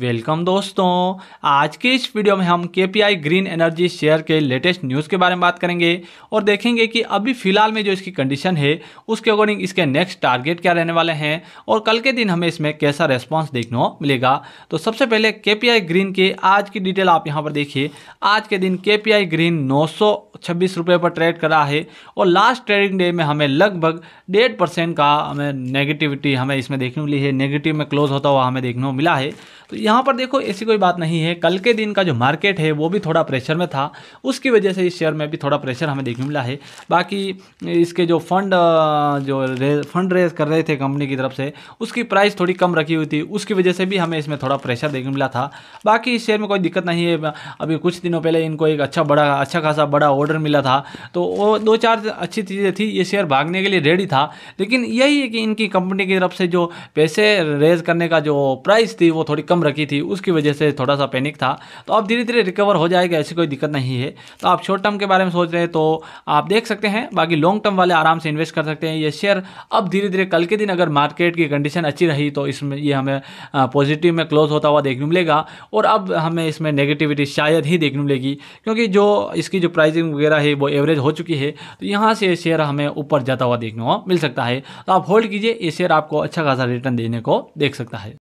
welcome दोस्तों आज के इस वीडियो में हम के ग्रीन एनर्जी शेयर के लेटेस्ट न्यूज़ के बारे में बात करेंगे और देखेंगे कि अभी फिलहाल में जो इसकी कंडीशन है उसके अकॉर्डिंग इसके नेक्स्ट टारगेट क्या रहने वाले हैं और कल के दिन हमें इसमें कैसा रेस्पॉन्स देखने को मिलेगा तो सबसे पहले के ग्रीन के आज की डिटेल आप यहाँ पर देखिए आज के दिन के ग्रीन नौ रुपये पर ट्रेड करा है और लास्ट ट्रेडिंग डे में हमें लगभग डेढ़ परसेंट का हमें नेगेटिविटी हमें इसमें देखने को मिली है नेगेटिव में क्लोज होता हुआ हमें देखने को मिला है तो यहाँ पर देखो ऐसी कोई बात नहीं है कल के दिन का जो मार्केट है वो भी थोड़ा प्रेशर में था उसकी वजह से इस शेयर में भी थोड़ा प्रेशर हमें देखने मिला है बाकी इसके जो फंड जो रे, फंड रेज कर रहे थे कंपनी की तरफ से उसकी प्राइस थोड़ी कम रखी हुई थी उसकी वजह से भी हमें इसमें थोड़ा प्रेशर देखने मिला था बाकी इस शेयर में कोई दिक्कत नहीं है अभी कुछ दिनों पहले इनको एक अच्छा बड़ा अच्छा खासा बड़ा ऑर्डर मिला था तो वो दो चार अच्छी चीज़ें थी ये शेयर भागने के लिए रेडी था लेकिन यही है कि इनकी कंपनी की तरफ से जो पैसे रेज करने का जो प्राइस थी वो थोड़ी कम रखी थी उसकी वजह से थोड़ा सा पैनिक था तो अब धीरे धीरे रिकवर हो जाएगा ऐसी कोई दिक्कत नहीं है तो आप शॉर्ट टर्म के बारे में सोच रहे हैं तो आप देख सकते हैं बाकी लॉन्ग टर्म वाले आराम से इन्वेस्ट कर सकते हैं ये शेयर अब धीरे धीरे कल के दिन अगर मार्केट की कंडीशन अच्छी रही तो इसमें ये हमें पॉजिटिव में क्लोज होता हुआ देखने मिलेगा और अब हमें इसमें नेगेटिविटी शायद ही देखने मिलेगी क्योंकि जो इसकी जो प्राइसिंग वगैरह है वो एवरेज हो चुकी है तो यहाँ से ये शेयर हमें ऊपर जाता हुआ देखने को मिल सकता है तो आप होल्ड कीजिए ये शेयर आपको अच्छा खासा रिटर्न देने को देख सकता है